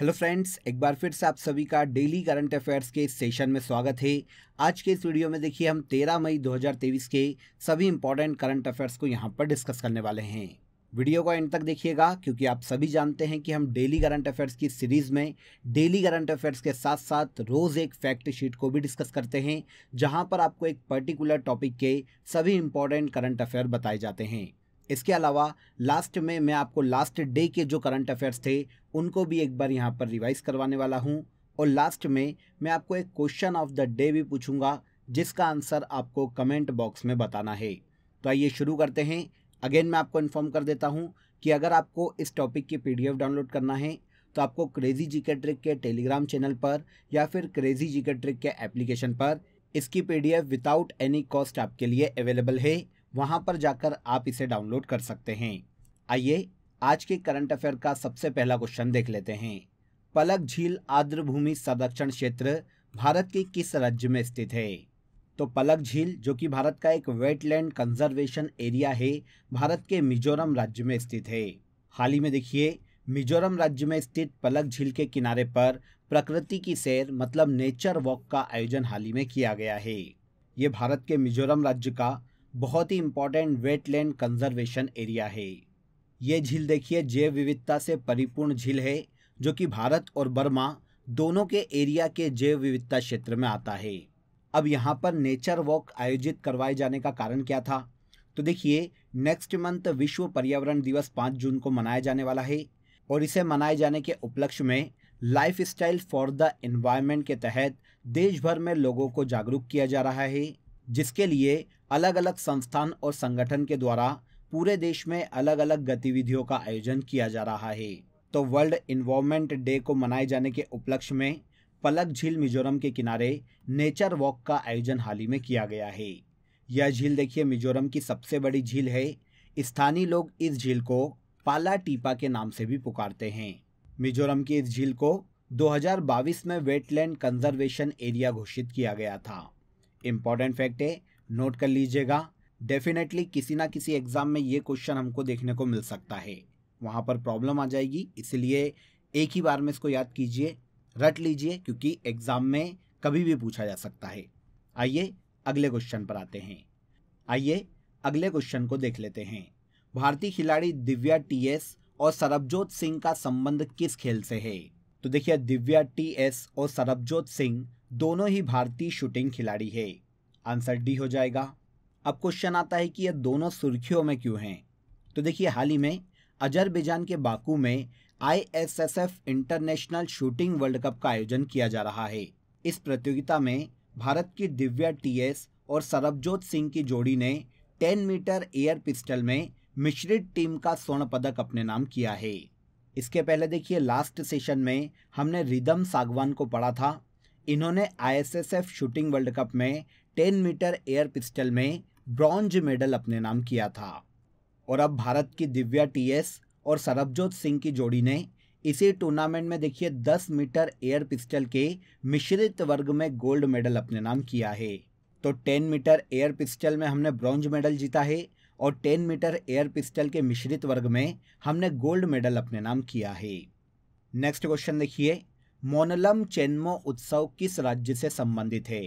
hello friends एक बार फिर से आप सभी का डेली करंट अफेयर्स के सेशन में स्वागत है आज के इस वीडियो में देखिए हम 13 मई 2023 के सभी इंपॉर्टेंट करंट अफेयर्स को यहां पर डिस्कस करने वाले हैं वीडियो को एंड तक देखिएगा क्योंकि आप सभी जानते हैं कि हम डेली करंट अफेयर्स की सीरीज़ में डेली करंट अफेयर्स के साथ साथ रोज़ एक फैक्ट शीट को भी डिस्कस करते हैं जहां पर आपको एक पर्टिकुलर टॉपिक के सभी इंपॉर्टेंट करंट अफेयर बताए जाते हैं इसके अलावा लास्ट में मैं आपको लास्ट डे के जो करंट अफेयर्स थे उनको भी एक बार यहाँ पर रिवाइज करवाने वाला हूँ और लास्ट में मैं आपको एक क्वेश्चन ऑफ द डे भी पूछूंगा जिसका आंसर आपको कमेंट बॉक्स में बताना है तो आइए शुरू करते हैं अगेन मैं आपको इन्फॉर्म कर देता हूँ कि अगर आपको इस टॉपिक की पी डाउनलोड करना है तो आपको क्रेजी जी के ट्रिक के टेलीग्राम चैनल पर या फिर क्रेजी जी के ट्रिक के एप्लीकेशन पर इसकी P F without any cost आपके लिए अवेलेबल है वहां पर जाकर आप इसे डाउनलोड कर सकते हैं आइए आज के करंट अफेयर का सबसे पहला क्वेश्चन देख लेते हैं पलक झील आर्द्र भूमि संरक्षण क्षेत्र भारत के किस राज्य में स्थित है तो पलक झील जो कि भारत का एक वेटलैंड कंजर्वेशन एरिया है भारत के मिजोरम राज्य में स्थित है हाल ही में देखिए मिजोरम राज्य में स्थित पलक झील के किनारे पर प्रकृति की सैर मतलब नेचर वॉक का आयोजन हाल ही में किया गया है ये भारत के मिजोरम राज्य का बहुत ही इम्पॉर्टेंट वेटलैंड कंजर्वेशन एरिया है ये झील देखिए जैव विविधता से परिपूर्ण झील है जो कि भारत और बर्मा दोनों के एरिया के जैव विविधता क्षेत्र में आता है अब यहाँ पर नेचर वॉक आयोजित करवाए जाने का कारण क्या था तो देखिए नेक्स्ट मंथ विश्व पर्यावरण दिवस पाँच जून को मनाया जाने वाला है और इसे मनाए जाने के उपलक्ष्य में lifestyle for the environment के तहत देश भर में लोगों को जागरूक किया जा रहा है जिसके लिए अलग अलग संस्थान और संगठन के द्वारा पूरे देश में अलग अलग गतिविधियों का आयोजन किया जा रहा है तो वर्ल्ड इन्वायरमेंट डे को मनाए जाने के उपलक्ष्य में पलक झील मिजोरम के किनारे नेचर वॉक का आयोजन हाल ही में किया गया है यह झील देखिए मिजोरम की सबसे बड़ी झील है स्थानीय लोग इस झील को पाला टीपा के नाम से भी पुकारते हैं मिजोरम की इस झील को 2022 में वेटलैंड कंजर्वेशन एरिया घोषित किया गया था इम्पॉर्टेंट फैक्ट है नोट कर लीजिएगा डेफिनेटली किसी ना किसी एग्ज़ाम में ये क्वेश्चन हमको देखने को मिल सकता है वहाँ पर प्रॉब्लम आ जाएगी इसलिए एक ही बार में इसको याद कीजिए रट लीजिए क्योंकि एग्ज़ाम में कभी भी पूछा जा सकता है आइए अगले क्वेश्चन पर आते हैं आइए अगले क्वेश्चन को देख लेते हैं भारतीय खिलाड़ी दिव्या टीएस और सरबजोत सिंह का संबंध किस खेल से है तो देखिए दिव्या टीएस और सरबजोत सिंह दोनों ही भारतीय शूटिंग खिलाड़ी है आंसर डी हो जाएगा अब क्वेश्चन आता है कि ये दोनों सुर्खियों में क्यों हैं तो देखिए हाल ही में अजरबैजान के बाकू में ISSF international shooting world cup का आयोजन किया जा रहा है इस प्रतियोगिता में भारत की दिव्या टीएस और सरबजोत सिंह की जोड़ी ने 10 मीटर एयर पिस्टल में मिश्रित टीम का स्वर्ण पदक अपने नाम किया है इसके पहले देखिए लास्ट सेशन में हमने रिदम सागवान को पढ़ा था इन्होंने आईएसएसएफ शूटिंग वर्ल्ड कप में 10 मीटर एयर पिस्टल में ब्रॉन्ज मेडल अपने नाम किया था और अब भारत की दिव्या टीएस और सरबजोत सिंह की जोड़ी ने इसी टूर्नामेंट में देखिए 10 मीटर एयर पिस्टल के मिश्रित वर्ग में गोल्ड मेडल अपने नाम किया है तो 10 मीटर एयर पिस्टल में हमने ब्रॉन्ज मेडल जीता है और 10 मीटर एयर पिस्टल के मिश्रित वर्ग में हमने गोल्ड मेडल अपने नाम किया है नेक्स्ट क्वेश्चन देखिए मोनलम चेन्मो उत्सव किस राज्य से संबंधित है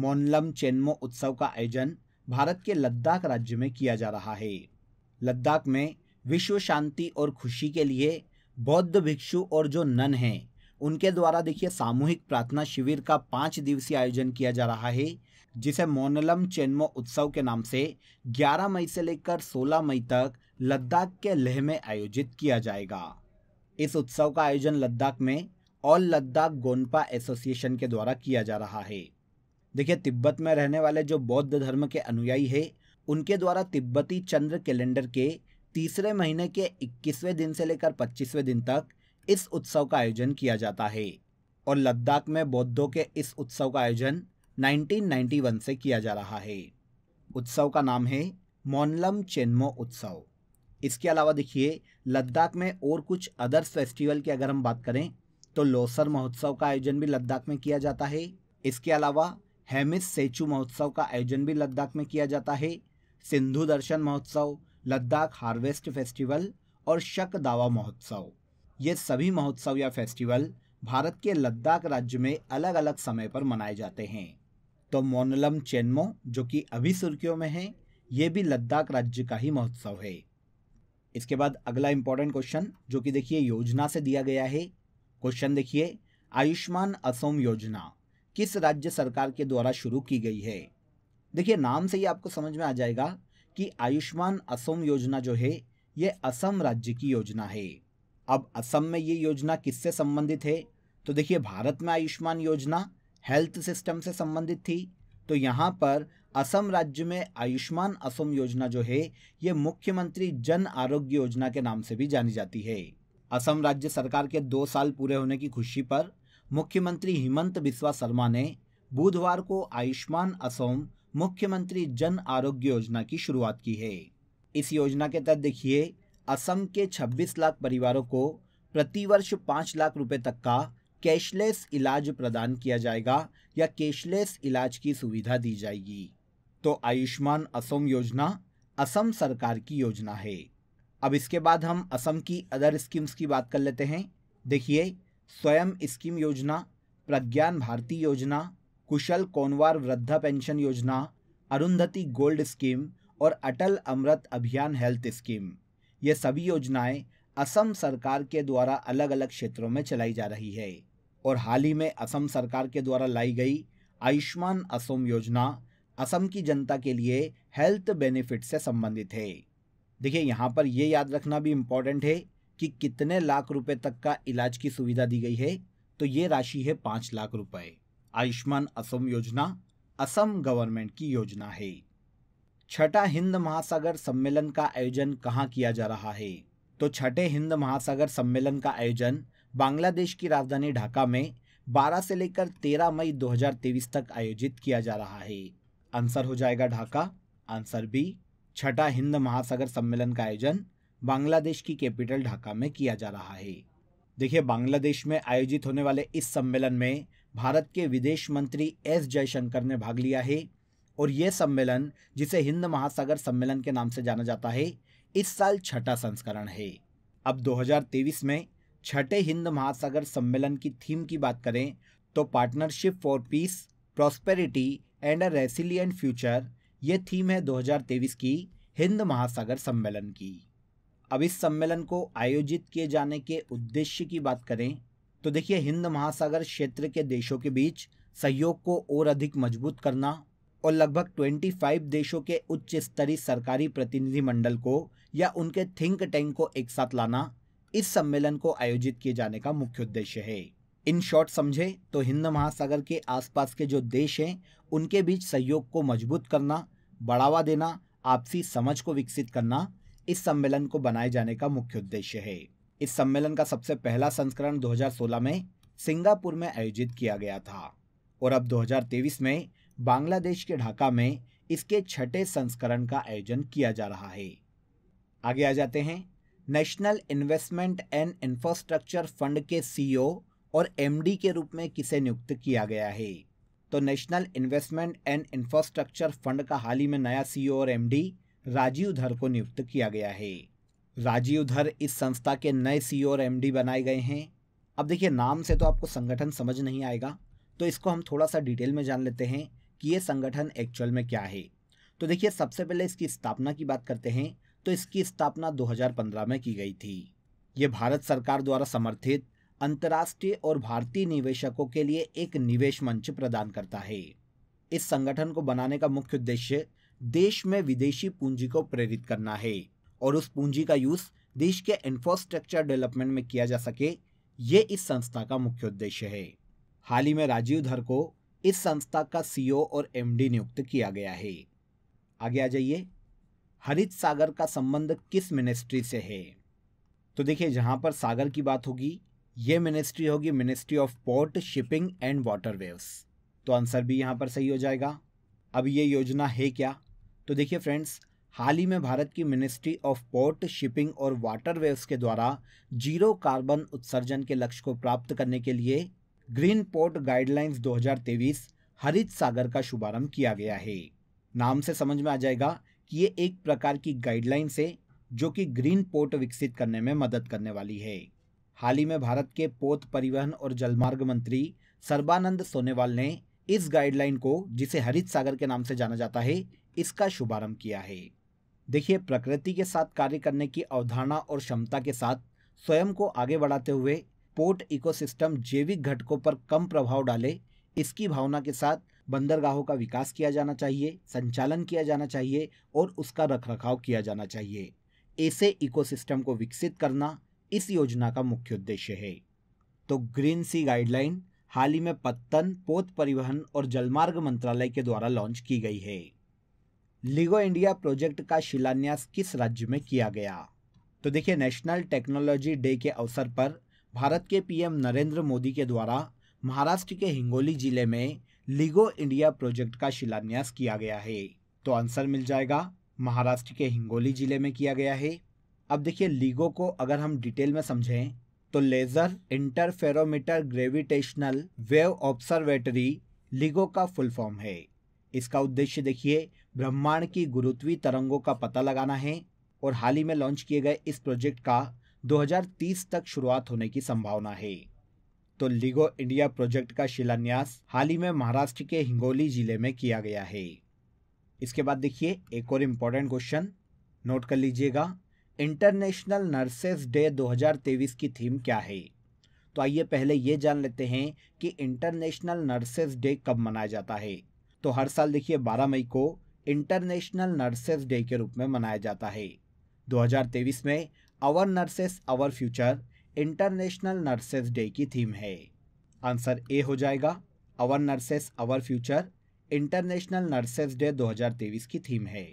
मोनलम चेन्मो उत्सव का आयोजन भारत के लद्दाख राज्य में किया जा रहा है लद्दाख में विश्व शांति और खुशी के लिए बौद्ध भिक्षु और जो नन हैं उनके द्वारा देखिए सामूहिक प्रार्थना शिविर का पाँच दिवसीय आयोजन किया जा रहा है जिसे मोनलम चेन्मो उत्सव के नाम से 11 मई से लेकर 16 मई तक लद्दाख के लेह में आयोजित किया जाएगा इस उत्सव का आयोजन लद्दाख में ऑल लद्दाख गोनपा एसोसिएशन के द्वारा किया जा रहा है देखिए तिब्बत में रहने वाले जो बौद्ध धर्म के अनुयायी है उनके द्वारा तिब्बती चंद्र कैलेंडर के तीसरे महीने के 21वें दिन से लेकर 25वें दिन तक इस उत्सव का आयोजन किया जाता है और लद्दाख में बौद्धों के इस उत्सव का आयोजन 1991 से किया जा रहा है उत्सव का नाम है मोनलम चेनमो उत्सव इसके अलावा देखिए लद्दाख में और कुछ अदर्स फेस्टिवल की अगर हम बात करें तो लोसर महोत्सव का आयोजन भी लद्दाख में किया जाता है इसके अलावा हेमिस सेचू महोत्सव का आयोजन भी लद्दाख में किया जाता है सिंधु दर्शन महोत्सव लद्दाख हार्वेस्ट फेस्टिवल और शक दावा महोत्सव ये सभी महोत्सव या फेस्टिवल भारत के लद्दाख राज्य में अलग अलग समय पर मनाए जाते हैं तो मोनलम चेनमो जो कि अभी सुर्खियों में है ये भी लद्दाख राज्य का ही महोत्सव है इसके बाद अगला इंपॉर्टेंट क्वेश्चन जो कि देखिए योजना से दिया गया है क्वेश्चन देखिए आयुष्मान असोम योजना किस राज्य सरकार के द्वारा शुरू की गई है देखिए नाम से ही आपको समझ में आ जाएगा कि आयुष्मान असोम योजना जो है ये असम राज्य की योजना है अब असम में ये योजना किससे संबंधित है तो देखिए भारत में आयुष्मान योजना हेल्थ सिस्टम से संबंधित थी तो यहाँ पर असम राज्य में आयुष्मान असोम योजना जो है ये मुख्यमंत्री जन आरोग्य योजना के नाम से भी जानी जाती है असम राज्य सरकार के दो साल पूरे होने की खुशी पर मुख्यमंत्री हेमंत बिस्वा शर्मा ने बुधवार को आयुष्मान असोम मुख्यमंत्री जन आरोग्य योजना की शुरुआत की है इस योजना के तहत देखिए असम के 26 लाख परिवारों को प्रतिवर्ष 5 लाख रुपए तक का कैशलेस इलाज प्रदान किया जाएगा या कैशलेस इलाज की सुविधा दी जाएगी तो आयुष्मान असोम योजना असम सरकार की योजना है अब इसके बाद हम असम की अदर स्कीम्स की बात कर लेते हैं देखिए स्वयं स्कीम योजना प्रज्ञान भारती योजना कुशल कोनवार वृद्धा पेंशन योजना अरुंधति गोल्ड स्कीम और अटल अमृत अभियान हेल्थ स्कीम ये सभी योजनाएं असम सरकार के द्वारा अलग अलग क्षेत्रों में चलाई जा रही है और हाल ही में असम सरकार के द्वारा लाई गई आयुष्मान असम योजना असम की जनता के लिए हेल्थ बेनिफिट से संबंधित है देखिए यहाँ पर ये याद रखना भी इम्पॉर्टेंट है कि कितने लाख रुपए तक का इलाज की सुविधा दी गई है तो ये राशि है पाँच लाख रुपए आयुष्मान असम योजना असम गवर्नमेंट की योजना है छठा हिंद महासागर सम्मेलन का आयोजन कहाँ किया जा रहा है तो छठे हिंद महासागर सम्मेलन का आयोजन बांग्लादेश की राजधानी ढाका में 12 से लेकर 13 मई 2023 तक आयोजित किया जा रहा है आंसर हो जाएगा ढाका आंसर बी छठा हिंद महासागर सम्मेलन का आयोजन बांग्लादेश की कैपिटल ढाका में किया जा रहा है देखिए बांग्लादेश में आयोजित होने वाले इस सम्मेलन में भारत के विदेश मंत्री एस जयशंकर ने भाग लिया है और यह सम्मेलन जिसे हिंद महासागर सम्मेलन के नाम से जाना जाता है इस साल छठा संस्करण है अब 2023 में छठे हिंद महासागर सम्मेलन की थीम की बात करें तो partnership for peace prosperity and a resilient future ये थीम है 2023 की हिंद महासागर सम्मेलन की अब इस सम्मेलन को आयोजित किए जाने के उद्देश्य की बात करें तो देखिए हिंद महासागर क्षेत्र के देशों के बीच सहयोग को और अधिक मजबूत करना और लगभग 25 देशों के उच्च स्तरीय सरकारी प्रतिनिधिमंडल को या उनके थिंक टैंक को एक साथ लाना इस सम्मेलन को आयोजित किए जाने का मुख्य उद्देश्य है इन शॉर्ट समझे तो हिंद महासागर के आसपास के जो देश हैं उनके बीच सहयोग को मजबूत करना बढ़ावा देना आपसी समझ को विकसित करना इस सम्मेलन को बनाए जाने का मुख्य उद्देश्य है इस सम्मेलन का सबसे पहला संस्करण 2016 में सिंगापुर में आयोजित किया गया था और अब 2023 में बांग्लादेश के ढाका में इसके छठे संस्करण का आयोजन किया जा रहा है आगे आ जाते हैं national investment and infrastructure fund के सीईओ और एमडी के रूप में किसे नियुक्त किया गया है तो national investment and infrastructure fund का हाल ही में नया सीईओ e और एमडी राजीव धर को नियुक्त किया गया है राजीव धर इस संस्था के नए सीईओ e और एमडी बनाए गए हैं अब देखिए नाम से तो आपको संगठन समझ नहीं आएगा तो इसको हम थोड़ा सा डिटेल में जान लेते हैं कि ये संगठन एक्चुअल में क्या है तो देखिए सबसे पहले इसकी स्थापना की बात करते हैं तो इसकी स्थापना 2015 में की गई थी ये भारत सरकार द्वारा समर्थित अंतर्राष्ट्रीय और भारतीय निवेशकों के लिए एक निवेश मंच प्रदान करता है इस संगठन को बनाने का मुख्य उद्देश्य देश में विदेशी पूंजी को प्रेरित करना है और उस पूंजी का यूज देश के इंफ्रास्ट्रक्चर डेवलपमेंट में किया जा सके ये इस संस्था का मुख्य उद्देश्य है हाल ही में राजीव धर को इस संस्था का सीईओ e और एमडी नियुक्त किया गया है आगे आ जाइए हरित सागर का संबंध किस मिनिस्ट्री से है तो देखिए जहां पर सागर की बात होगी ये मिनिस्ट्री होगी ministry of port shipping and water waves तो आंसर भी यहाँ पर सही हो जाएगा अब ये योजना है क्या तो देखिए फ्रेंड्स हाल ही में भारत की मिनिस्ट्री ऑफ पोर्ट शिपिंग और वाटर वेव्स के द्वारा जीरो कार्बन उत्सर्जन के लक्ष्य को प्राप्त करने के लिए ग्रीन पोर्ट गाइडलाइंस 2023 हरित सागर का शुभारंभ किया गया है नाम से समझ में आ जाएगा कि ये एक प्रकार की गाइडलाइंस है जो कि ग्रीन पोर्ट विकसित करने में मदद करने वाली है हाल ही में भारत के पोत परिवहन और जलमार्ग मंत्री सर्बानंद सोनेवाल ने इस गाइडलाइन को जिसे हरित सागर के नाम से जाना जाता है इसका शुभारंभ किया है देखिए प्रकृति के साथ कार्य करने की अवधारणा और क्षमता के साथ स्वयं को आगे बढ़ाते हुए पोर्ट इकोसिस्टम जैविक घटकों पर कम प्रभाव डाले इसकी भावना के साथ बंदरगाहों का विकास किया जाना चाहिए संचालन किया जाना चाहिए और उसका रखरखाव किया जाना चाहिए ऐसे इकोसिस्टम को विकसित करना इस योजना का मुख्य उद्देश्य है तो ग्रीन सी गाइडलाइन हाल ही में पत्तन पोत परिवहन और जलमार्ग मंत्रालय के द्वारा लॉन्च की गई है लीगो इंडिया प्रोजेक्ट का शिलान्यास किस राज्य में किया गया तो देखिए नेशनल टेक्नोलॉजी डे के अवसर पर भारत के पीएम नरेंद्र मोदी के द्वारा महाराष्ट्र के हिंगोली जिले में लीगो इंडिया प्रोजेक्ट का शिलान्यास किया गया है तो आंसर मिल जाएगा महाराष्ट्र के हिंगोली जिले में किया गया है अब देखिए लीगो को अगर हम डिटेल में समझें तो laser interferometer gravitational wave observatory LIGO का फुल फॉर्म है इसका उद्देश्य देखिए ब्रह्मांड की गुरुत्वीय तरंगों का पता लगाना है और हाल ही में लॉन्च किए गए इस प्रोजेक्ट का 2030 तक शुरुआत होने की संभावना है तो लीगो इंडिया प्रोजेक्ट का शिलान्यास हाल ही में महाराष्ट्र के हिंगोली जिले में किया गया है इसके बाद देखिए एक और इम्पोर्टेंट क्वेश्चन नोट कर लीजिएगा इंटरनेशनल नर्सेस डे 2023 की थीम क्या है तो आइए पहले ये जान लेते हैं कि इंटरनेशनल नर्सेस डे कब मनाया जाता है तो हर साल देखिए 12 मई को इंटरनेशनल नर्सेस डे के रूप में मनाया जाता है 2023 में our nurses our future international nurses day की थीम है आंसर ए हो जाएगा our nurses our future international nurses day 2023 की थीम है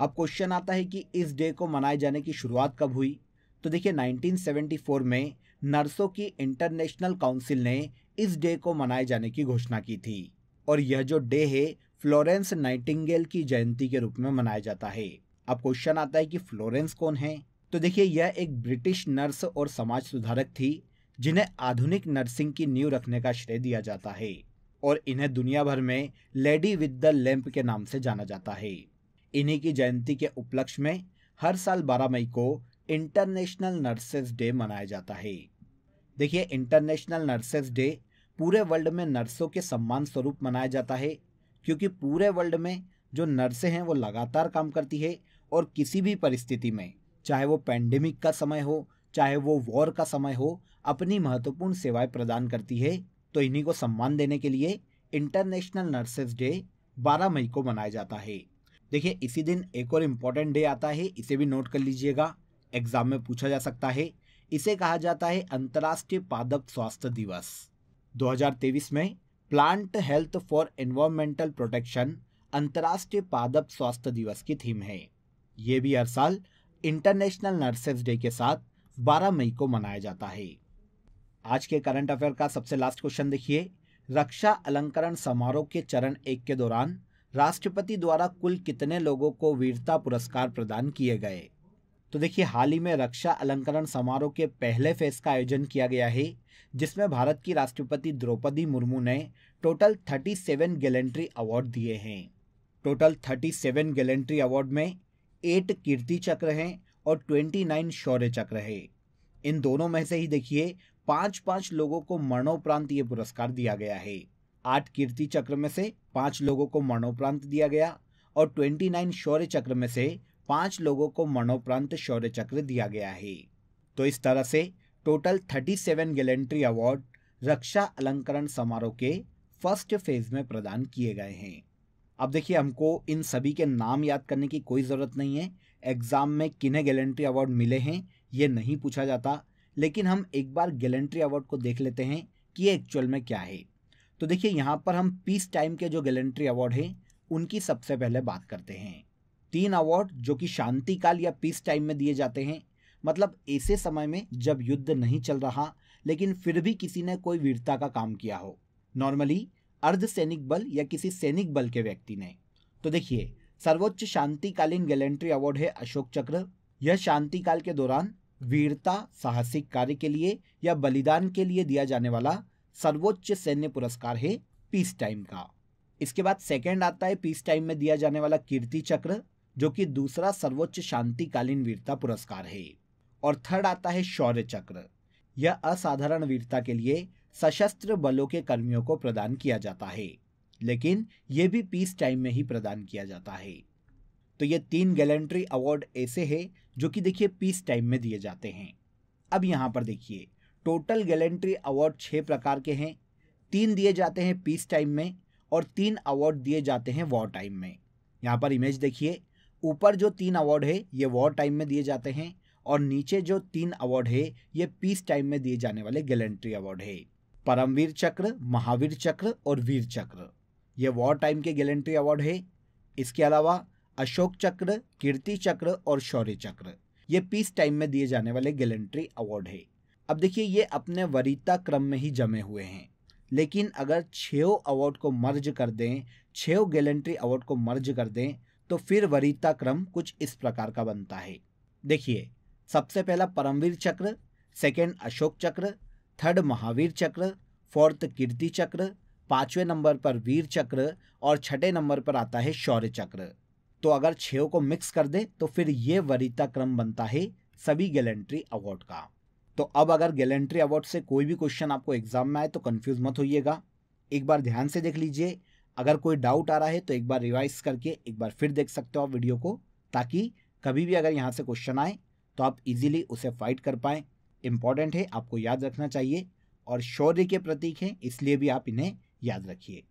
अब क्वेश्चन आता है कि इस डे को मनाए जाने की शुरुआत कब हुई तो देखिए 1974 में नर्सों की इंटरनेशनल काउंसिल ने इस डे को मनाए जाने की घोषणा की थी और यह जो डे है फ्लोरेंस नाइटिंगेल की जयंती के रूप में मनाया जाता है अब क्वेश्चन आता है कि फ्लोरेंस कौन है तो देखिए यह एक ब्रिटिश नर्स और समाज सुधारक थी जिन्हें आधुनिक नर्सिंग की नींव रखने का श्रेय दिया जाता है और इन्हें दुनिया भर में लेडी विद द लैंप के नाम से जाना जाता है इन्हीं की जयंती के उपलक्ष्य में हर साल 12 मई को इंटरनेशनल नर्सेस डे मनाया जाता है देखिए इंटरनेशनल नर्सेस डे पूरे वर्ल्ड में नर्सों के सम्मान स्वरूप मनाया जाता है क्योंकि पूरे वर्ल्ड में जो नर्सें हैं वो लगातार काम करती है और किसी भी परिस्थिति में चाहे वो पैंडेमिक का समय हो चाहे वो वॉर का समय हो अपनी महत्वपूर्ण सेवाएं प्रदान करती है तो इन्हीं को सम्मान देने के लिए इंटरनेशनल नर्सेस डे 12 मई को मनाया जाता है देखिए इसी दिन एक और इम्पॉर्टेंट डे आता है इसे भी नोट कर लीजिएगा एग्जाम में पूछा जा सकता है इसे कहा जाता है अंतर्राष्ट्रीय पादप स्वास्थ्य दिवस 2023 में plant health for environmental protection अंतर्राष्ट्रीय पादप स्वास्थ्य दिवस की थीम है ये भी हर साल इंटरनेशनल नर्सेस डे के साथ 12 मई को मनाया जाता है आज के करंट अफेयर का सबसे लास्ट क्वेश्चन देखिए रक्षा अलंकरण समारोह के चरण एक के दौरान राष्ट्रपति द्वारा कुल कितने लोगों को वीरता पुरस्कार प्रदान किए गए तो देखिए हाल ही में रक्षा अलंकरण समारोह के पहले फेज का आयोजन किया गया है जिसमें भारत की राष्ट्रपति द्रौपदी मुर्मू ने टोटल 37 गैलेंट्री अवार्ड दिए हैं टोटल 37 गैलेंट्री अवार्ड में एट कीर्ति चक्र हैं और 29 शौर्य चक्र है इन दोनों में से ही देखिए पांच पांच लोगों को मरणोपरांत ये पुरस्कार दिया गया है आठ कीर्ति चक्र में से पाँच लोगों को मरणोपरांत दिया गया और ट्वेंटी नाइन शौर्य चक्र में से पाँच लोगों को मरणोपरांत शौर्य चक्र दिया गया है तो इस तरह से total thirty seven gallantry award रक्षा अलंकरण समारोह के फर्स्ट फेज में प्रदान किए गए हैं अब देखिए हमको इन सभी के नाम याद करने की कोई ज़रूरत नहीं है एग्ज़ाम में किन्हें गैलेंट्री अवार्ड मिले हैं ये नहीं पूछा जाता लेकिन हम एक बार गैलेंट्री अवार्ड को देख लेते हैं कि ये एक्चुअल में क्या है तो देखिए यहाँ पर हम पीस टाइम के जो गैलेंट्री अवार्ड हैं उनकी सबसे पहले बात करते हैं तीन अवार्ड जो कि शांति काल या पीस टाइम में दिए जाते हैं मतलब ऐसे समय में जब युद्ध नहीं चल रहा लेकिन फिर भी किसी ने कोई वीरता का काम किया हो नॉर्मली अर्ध सैनिक बल या किसी सैनिक बल के व्यक्ति ने तो देखिए सर्वोच्च शांतिकालीन गैलेंट्री अवार्ड है अशोक चक्र यह शांतिकाल के दौरान वीरता साहसिक कार्य के लिए या बलिदान के लिए दिया जाने वाला सर्वोच्च सैन्य पुरस्कार है पीस टाइम का इसके बाद सेकेंड आता है पीस टाइम में दिया जाने वाला कीर्ति चक्र जो कि दूसरा सर्वोच्च शांतिकालीन वीरता पुरस्कार है और थर्ड आता है शौर्य चक्र यह असाधारण वीरता के लिए सशस्त्र बलों के कर्मियों को प्रदान किया जाता है लेकिन यह भी पीस टाइम में ही प्रदान किया जाता है तो ये तीन गैलेंट्री अवार्ड ऐसे हैं जो कि देखिए पीस टाइम में दिए जाते हैं अब यहाँ पर देखिए टोटल गैलेंट्री अवार्ड छः प्रकार के हैं तीन दिए जाते हैं पीस टाइम में और तीन अवार्ड दिए जाते हैं वॉर टाइम में यहाँ पर इमेज देखिए ऊपर जो तीन अवार्ड है ये वॉर टाइम में दिए जाते हैं और नीचे जो तीन अवार्ड है ये पीस टाइम में दिए जाने वाले गैलेंट्री अवार्ड है परमवीर चक्र महावीर चक्र और वीर चक्र ये वॉर टाइम के गैलेंट्री अवार्ड है इसके अलावा अशोक चक्र कीर्ति चक्र और शौर्य चक्र ये पीस टाइम में दिए जाने वाले गैलेंट्री अवार्ड है अब देखिए ये अपने वरीता क्रम में ही जमे हुए हैं लेकिन अगर छो अवार्ड को मर्ज कर दें छो गैलेंट्री अवार्ड को मर्ज कर दें तो फिर वरीता क्रम कुछ इस प्रकार का बनता है देखिए सबसे पहला परमवीर चक्र सेकेंड अशोक चक्र थर्ड महावीर चक्र फोर्थ कीर्ति चक्र पाँचवें नंबर पर वीर चक्र और छठे नंबर पर आता है शौर्य चक्र तो अगर छो को मिक्स कर दें तो फिर ये वरीता क्रम बनता है सभी गैलेंट्री अवार्ड का तो अब अगर गैलेंट्री अवार्ड से कोई भी क्वेश्चन आपको एग्जाम में आए तो कन्फ्यूज मत होइएगा एक बार ध्यान से देख लीजिए अगर कोई डाउट आ रहा है तो एक बार रिवाइज करके एक बार फिर देख सकते हो आप वीडियो को ताकि कभी भी अगर यहाँ से क्वेश्चन आए तो आप इजीली उसे फाइट कर पाएँ इम्पॉर्टेंट है आपको याद रखना चाहिए और शौर्य के प्रतीक हैं इसलिए भी आप इन्हें याद रखिए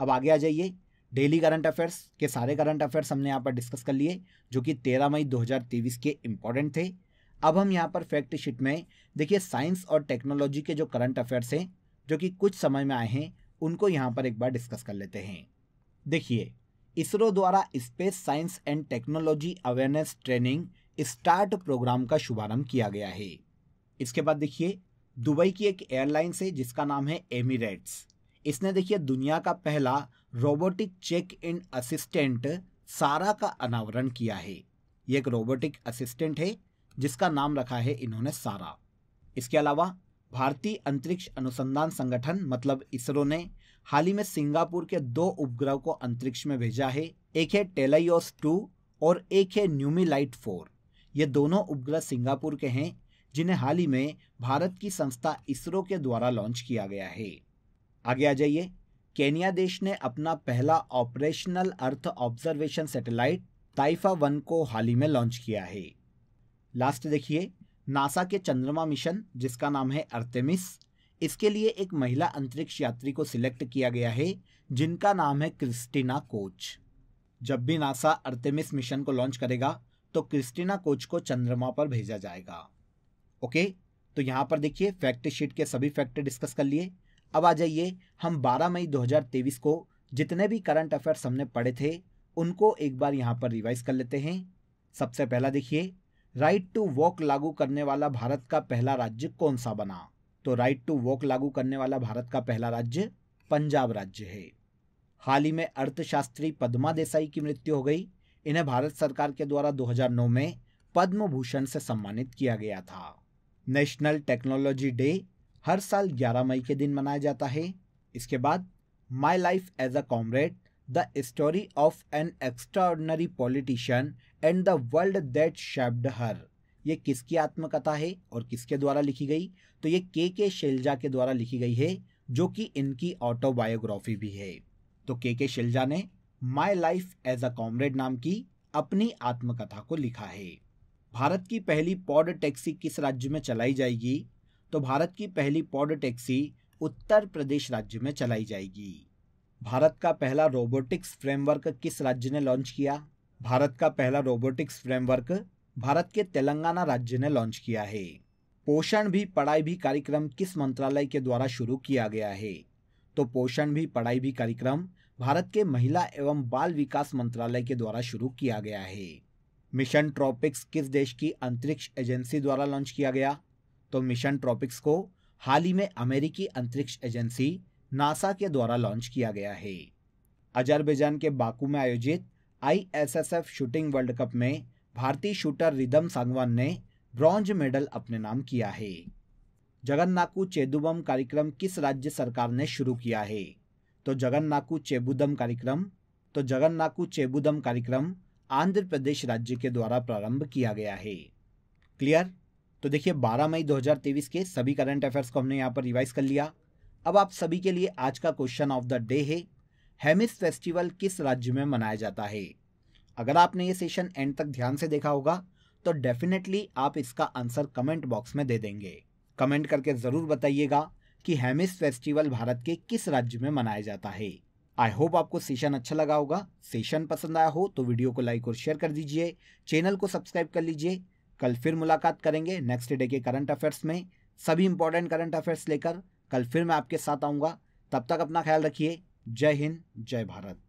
अब आगे आ जाइए डेली करंट अफेयर्स के सारे करंट अफेयर्स हमने यहाँ पर डिस्कस कर लिए जो कि 13 मई 2023 के इम्पॉर्टेंट थे अब हम यहाँ पर फैक्ट शीट में देखिए साइंस और टेक्नोलॉजी के जो करंट अफेयर्स हैं जो कि कुछ समय में आए हैं उनको यहाँ पर एक बार डिस्कस कर लेते हैं देखिए इसरो द्वारा space science and technology awareness training start programme का शुभारंभ किया गया है इसके बाद देखिए दुबई की एक एयरलाइंस है जिसका नाम है एमिरेट्स इसने देखिए दुनिया का पहला रोबोटिक चेक इन असिस्टेंट सारा का अनावरण किया है ये एक रोबोटिक असिस्टेंट है जिसका नाम रखा है इन्होंने सारा इसके अलावा भारतीय अंतरिक्ष अनुसंधान संगठन मतलब इसरो ने हाल ही में सिंगापुर के दो उपग्रह को अंतरिक्ष में भेजा है एक है टेलाइस टू और एक है न्यूमीलाइट फोर ये दोनों उपग्रह सिंगापुर के हैं जिन्हें हाल ही में भारत की संस्था इसरो के द्वारा लॉन्च किया गया है आगे आ जाइए केनिया देश ने अपना पहला operational earth observation satellite Taifa one को हाल ही में लॉन्च किया है लास्ट देखिए नासा के चंद्रमा मिशन जिसका नाम है अर्थेमिस इसके लिए एक महिला अंतरिक्ष यात्री को सिलेक्ट किया गया है जिनका नाम है क्रिस्टिना कोच जब भी नासा अर्थेमिस मिशन को लॉन्च करेगा तो क्रिस्टिना कोच को चंद्रमा पर भेजा जाएगा ओके तो यहाँ पर देखिए फैक्ट शीट के सभी फैक्ट डिस्कस कर लिए अब आ जाइए हम 12 मई 2023 को जितने भी करंट अफेयर्स हमने पढ़े थे उनको एक बार यहाँ पर रिवाइज कर लेते हैं सबसे पहला देखिए राइट टू वॉक लागू करने वाला भारत का पहला राज्य कौन सा बना तो राइट टू वॉक लागू करने वाला भारत का पहला राज्य पंजाब राज्य है हाल ही में अर्थशास्त्री पद्मा देसाई की मृत्यु हो गई इन्हें भारत सरकार के द्वारा 2009 में पद्म भूषण से सम्मानित किया गया था नेशनल टेक्नोलॉजी डे हर साल 11 मई के दिन मनाया जाता है इसके बाद my life as a comrade the story of an extraordinary politician and the world that shaped her ये किसकी आत्मकथा है और किसके द्वारा लिखी गई तो ये के के शैलजा के द्वारा लिखी गई है जो कि इनकी ऑटोबायोग्राफी भी है तो के के शैलजा ने my life as a comrade नाम की अपनी आत्मकथा को लिखा है भारत की पहली पॉड टैक्सी किस राज्य में चलाई जाएगी तो भारत की पहली पॉड टैक्सी उत्तर प्रदेश राज्य में चलाई जाएगी भारत का पहला रोबोटिक्स फ्रेमवर्क किस राज्य ने लॉन्च किया भारत का पहला रोबोटिक्स फ्रेमवर्क भारत के तेलंगाना राज्य ने लॉन्च किया है पोषण भी पढ़ाई भी कार्यक्रम किस मंत्रालय के द्वारा शुरू किया गया है तो पोषण भी पढ़ाई भी कार्यक्रम भारत के महिला एवं बाल विकास मंत्रालय के द्वारा शुरू किया गया है मिशन ट्रॉपिक्स किस देश की अंतरिक्ष एजेंसी द्वारा लॉन्च किया गया तो मिशन ट्रॉपिक्स को हाल ही में अमेरिकी अंतरिक्ष एजेंसी नासा के द्वारा लॉन्च किया गया है अजरबैजान के बाकू में आयोजित आईएसएसएफ शूटिंग वर्ल्ड कप में भारतीय शूटर रिदम सांगवान ने ब्रॉन्ज मेडल अपने नाम किया है जगन्नाकू चेदुबम कार्यक्रम किस राज्य सरकार ने शुरू किया है तो जगन्नाकू चेबुदम कार्यक्रम तो जगन्नाकू चेबुदम कार्यक्रम आंध्र प्रदेश राज्य के द्वारा प्रारंभ किया गया है क्लियर तो देखिए 12 मई 2023 के सभी करंट अफेयर्स को हमने यहाँ पर रिवाइज कर लिया अब आप सभी के लिए आज का क्वेश्चन ऑफ द डे है हेमिस फेस्टिवल किस राज्य में मनाया जाता है अगर आपने ये सेशन एंड तक ध्यान से देखा होगा तो डेफिनेटली आप इसका आंसर कमेंट बॉक्स में दे देंगे कमेंट करके ज़रूर बताइएगा कि हेमिस फेस्टिवल भारत के किस राज्य में मनाया जाता है आई होप आपको सेशन अच्छा लगा होगा सेशन पसंद आया हो तो वीडियो को लाइक और शेयर कर दीजिए चैनल को सब्सक्राइब कर लीजिए कल फिर मुलाकात करेंगे नेक्स्ट डे के करंट अफेयर्स में सभी इंपॉर्टेंट करंट अफेयर्स लेकर कल फिर मैं आपके साथ आऊँगा तब तक अपना ख्याल रखिए जय हिंद जय भारत